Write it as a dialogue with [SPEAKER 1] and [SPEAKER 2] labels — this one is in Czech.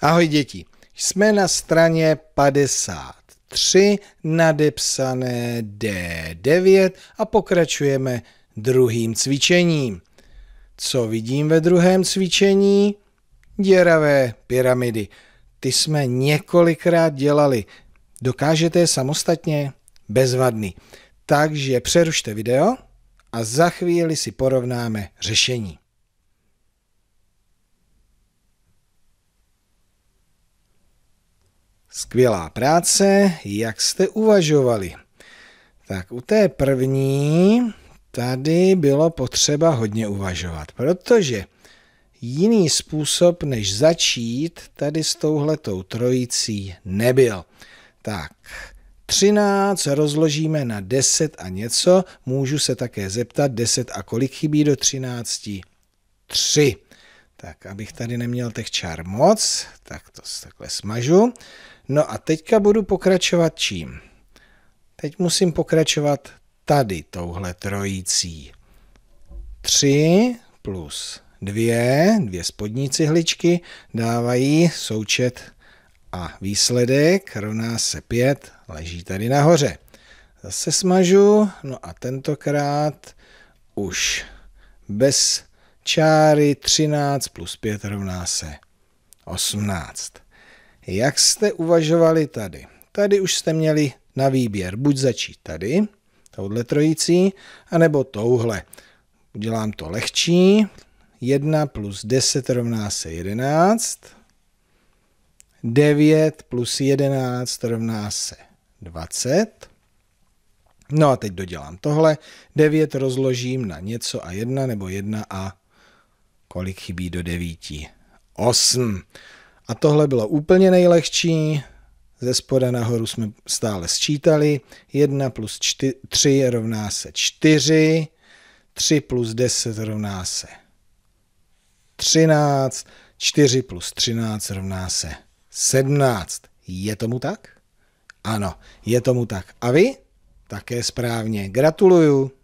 [SPEAKER 1] Ahoj děti, jsme na straně 53, nadepsané D9 a pokračujeme druhým cvičením. Co vidím ve druhém cvičení? Děravé pyramidy. Ty jsme několikrát dělali. Dokážete je samostatně? Bezvadný. Takže přerušte video a za chvíli si porovnáme řešení. Skvělá práce, jak jste uvažovali? Tak u té první tady bylo potřeba hodně uvažovat, protože jiný způsob, než začít tady s touhletou trojicí nebyl. Tak, 13 rozložíme na 10 a něco. Můžu se také zeptat 10 a kolik chybí do 13? 3. Tak, abych tady neměl těch čár moc, tak to takhle smažu. No a teďka budu pokračovat čím? Teď musím pokračovat tady touhle trojící. 3 plus 2, dvě spodní cihličky dávají součet a výsledek rovná se 5, leží tady nahoře. Zase smažu, no a tentokrát už bez čáry 13 plus 5 rovná se 18. Jak jste uvažovali tady? Tady už jste měli na výběr buď začít tady, touhle trojící, anebo touhle. Udělám to lehčí. 1 plus 10 rovná se 11. 9 plus 11 rovná se 20. No a teď dodělám tohle. 9 rozložím na něco a 1 nebo 1 a Kolik chybí do devíti? Osm. A tohle bylo úplně nejlehčí. Ze spoda nahoru jsme stále sčítali. 1 plus 3 rovná se 4. 3 plus 10 rovná se 13. 4 plus 13 rovná se 17. Je tomu tak? Ano, je tomu tak. A vy? Také správně. Gratuluju.